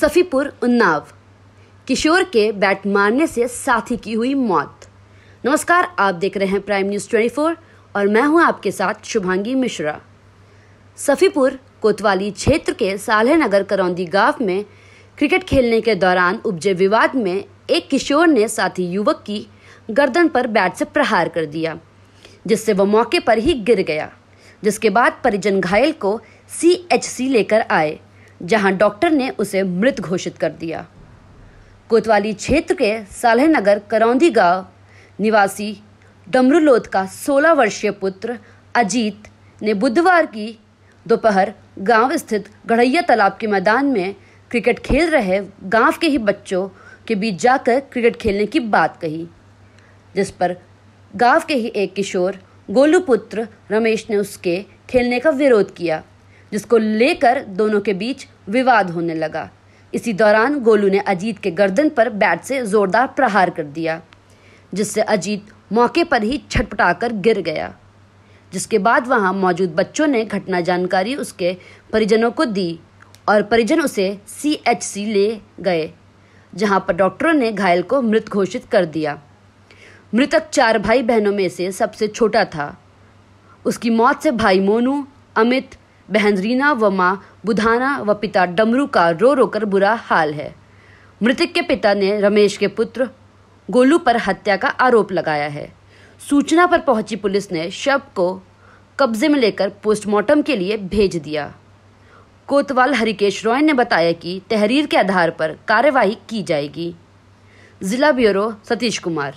सफ़ीपुर उन्नाव किशोर के बैट मारने से साथी की हुई मौत नमस्कार आप देख रहे हैं प्राइम न्यूज़ 24 और मैं हूं आपके साथ शुभांगी मिश्रा सफ़ीपुर कोतवाली क्षेत्र के साले नगर करौंदी गांव में क्रिकेट खेलने के दौरान उपजे विवाद में एक किशोर ने साथी युवक की गर्दन पर बैट से प्रहार कर दिया जिससे वह मौके पर ही गिर गया जिसके बाद परिजन घायल को सी एच सी लेकर आए जहां डॉक्टर ने उसे मृत घोषित कर दिया कोतवाली क्षेत्र के साले नगर करौंदी गांव निवासी डमरुलोत का 16 वर्षीय पुत्र अजीत ने बुधवार की दोपहर गांव स्थित गढ़ैया तालाब के मैदान में क्रिकेट खेल रहे गांव के ही बच्चों के बीच जाकर क्रिकेट खेलने की बात कही जिस पर गांव के ही एक किशोर गोलू पुत्र रमेश ने उसके खेलने का विरोध किया जिसको लेकर दोनों के बीच विवाद होने लगा इसी दौरान गोलू ने अजीत के गर्दन पर बैट से जोरदार प्रहार कर दिया जिससे अजीत मौके पर ही छटपटाकर गिर गया जिसके बाद वहां मौजूद बच्चों ने घटना जानकारी उसके परिजनों को दी और परिजन उसे सीएचसी ले गए जहां पर डॉक्टरों ने घायल को मृत घोषित कर दिया मृतक चार भाई बहनों में से सबसे छोटा था उसकी मौत से भाई मोनू अमित बहन रीना व माँ बुधाना व पिता डमरू का रो रो कर बुरा हाल है मृतक के पिता ने रमेश के पुत्र गोलू पर हत्या का आरोप लगाया है सूचना पर पहुंची पुलिस ने शव को कब्जे में लेकर पोस्टमार्टम के लिए भेज दिया कोतवाल हरिकेश रॉय ने बताया कि तहरीर के आधार पर कार्रवाई की जाएगी जिला ब्यूरो सतीश कुमार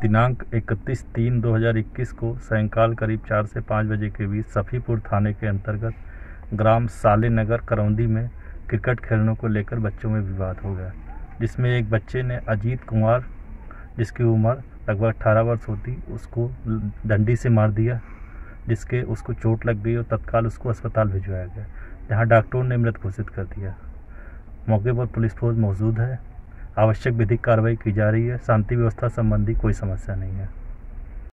दिनांक 31 तीन 2021 को सायंकाल करीब चार से पाँच बजे के बीच सफ़ीपुर थाने के अंतर्गत ग्राम साले नगर करौंदी में क्रिकेट खेलने को लेकर बच्चों में विवाद हो गया जिसमें एक बच्चे ने अजीत कुमार जिसकी उम्र लगभग अठारह वर्ष होती उसको डंडी से मार दिया जिसके उसको चोट लग गई और तत्काल उसको अस्पताल भिजवाया गया जहाँ डॉक्टरों ने मृत घोषित कर दिया मौके पर पुलिस फोर्स मौजूद है आवश्यक विधिक कार्रवाई की जा रही है शांति व्यवस्था संबंधी कोई समस्या नहीं है